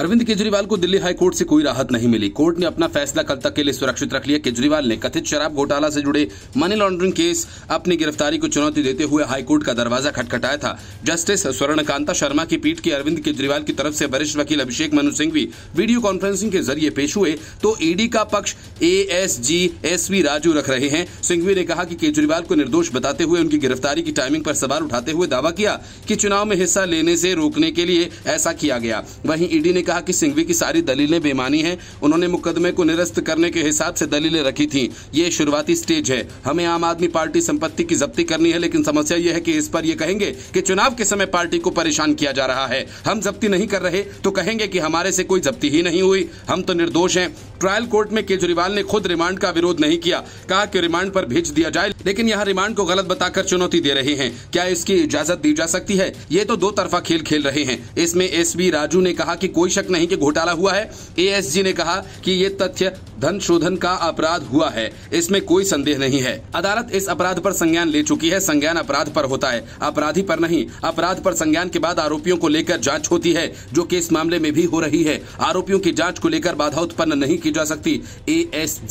अरविंद केजरीवाल को Delhi high court से कोई राहत नहीं मिली कोर्ट ने अपना फैसला कल तक के लिए सुरक्षित रख लिया केजरीवाल ने कथित शराब घोटाला से जुड़े मनी लॉन्ड्रिंग केस अपनी गिरफ्तारी को चुनौती देते हुए हाईकोर्ट का दरवाजा खटखटाया था जस्टिस स्वर्णकांता शर्मा की पीठ की अरविंद केजरीवाल की तरफ से वरिष्ठ वकील अभिषेक मनु सिंघवी वीडियो कॉन्फ्रेंसिंग के जरिए पेश हुए तो ईडी का पक्ष A S G S V Raju रख रहे हैं सिंघवी ने कहा कि केजरीवाल को निर्दोष बताते हुए उनकी गिरफ्तारी की टाइमिंग पर सवाल उठाते हुए दावा किया कि चुनाव में हिस्सा लेने से रोकने के लिए ऐसा किया गया वहीं ईडी ने कहा कि सिंघवी की सारी दलीलें बेमानी हैं उन्होंने मुकदमे को निरस्त करने के हिसाब से दलीलें रखी थी ये शुरुआती स्टेज है हमें आम आदमी पार्टी संपत्ति की जब्ती करनी है लेकिन समस्या यह है कि इस पर यह कहेंगे कि चुनाव के समय पार्टी को परेशान किया जा रहा है हम जब्ती नहीं कर रहे तो कहेंगे कि हमारे से कोई जब्ती ही नहीं हुई हम तो निर्दोष हैं ट्रायल कोर्ट में केजरीवाल ने खुद रिमांड का विरोध नहीं किया कहा कि रिमांड पर भेज दिया जाए लेकिन यहाँ रिमांड को गलत बताकर चुनौती दे रहे हैं क्या इसकी इजाजत दी जा सकती है ये तो दो तरफा खेल खेल रहे हैं इसमें एस राजू ने कहा की कोई शक नहीं कि घोटाला हुआ है एएसजी ने कहा कि ये तथ्य धन शोधन का अपराध हुआ है इसमें कोई संदेह नहीं है अदालत इस अपराध पर संज्ञान ले चुकी है संज्ञान अपराध पर होता है अपराधी पर नहीं अपराध पर संज्ञान के बाद आरोपियों को लेकर जांच होती है जो कि इस मामले में भी हो रही है आरोपियों की जांच को लेकर बाधा उत्पन्न नहीं की जा सकती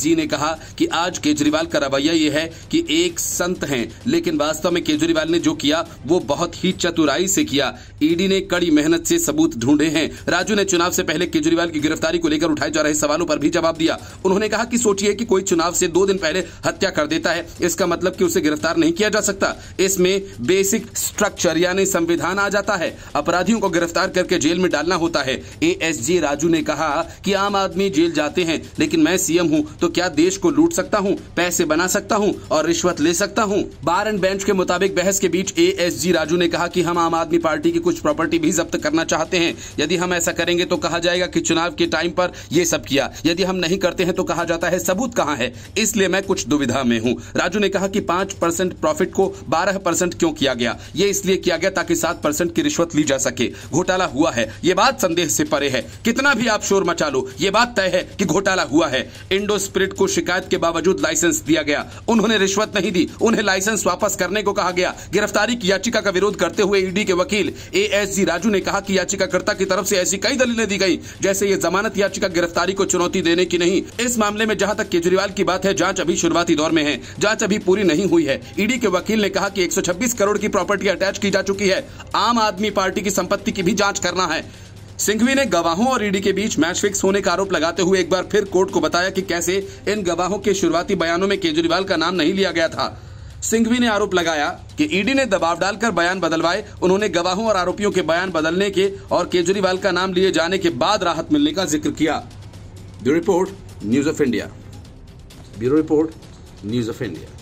जी ने कहा कि आज केजरीवाल का रवैया ये है कि एक संत है लेकिन वास्तव में केजरीवाल ने जो किया वो बहुत ही चतुराई से किया ईडी e ने कड़ी मेहनत से सबूत ढूंढे हैं राजू ने चुनाव से पहले केजरीवाल की गिरफ्तारी को लेकर उठाए जा रहे सवालों पर भी जवाब दिया उन्होंने कहा कि सोचिए कि कोई चुनाव से दो दिन पहले हत्या कर देता है इसका मतलब कि उसे गिरफ्तार नहीं किया जा सकता इसमें बेसिक स्ट्रक्चर यानी संविधान आ जाता है अपराधियों को गिरफ्तार करके जेल में डालना होता है ए राजू ने कहा कि आम आदमी जेल जाते हैं लेकिन मैं सीएम हूँ तो क्या देश को लूट सकता हूँ पैसे बना सकता हूँ और रिश्वत ले सकता हूँ बार एंड बेंच के मुताबिक बहस के बीच ए राजू ने कहा की हम आम आदमी पार्टी की कुछ प्रॉपर्टी भी जब्त करना चाहते हैं यदि हम ऐसा करेंगे करेंगे तो कहा जाएगा कि चुनाव के टाइम पर यह सब किया यदि हम नहीं करते हैं तो कहा जाता है सबूत कहाँ है इसलिए मैं कुछ दुविधा में हूँ राजू ने कहा कि पांच परसेंट प्रॉफिट को बारह परसेंट क्यों किया गया ये इसलिए किया गया ताकि सात परसेंट की रिश्वत ली जा सके घोटाला हुआ है ये बात संदेह से परे है कितना भी आप शोर मचा लो ये बात तय है कि घोटाला हुआ है इंडो स्प्रिट को शिकायत के बावजूद लाइसेंस दिया गया उन्होंने रिश्वत नहीं दी उन्हें लाइसेंस वापस करने को कहा गया गिरफ्तारी की याचिका का विरोध करते हुए ईडी के वकील ए राजू ने कहा कि याचिकाकर्ता की तरफ से ऐसी कई दलील न दी गई जैसे ये जमानत याचिका गिरफ्तारी को चुनौती देने की नहीं इस मामले में जहाँ तक केजरीवाल की बात है जाँच अभी शुरुआती दौर में है जाँच अभी पूरी नहीं हुई है ईडी के वकील ने कहा की एक करोड़ की प्रॉपर्टी अटैच की जा चुकी है आम आदमी पार्टी की संपत्ति की भी जाँच करना है सिंघवी ने गवाहों और ईडी के बीच मैच फिक्स होने का आरोप लगाते हुए एक बार फिर कोर्ट को बताया कि कैसे इन गवाहों के शुरुआती बयानों में केजरीवाल का नाम नहीं लिया गया था सिंघवी ने आरोप लगाया कि ईडी ने दबाव डालकर बयान बदलवाए उन्होंने गवाहों और आरोपियों के बयान बदलने के और केजरीवाल का नाम लिए जाने के बाद राहत मिलने का जिक्र किया bureau report news of India bureau report news of India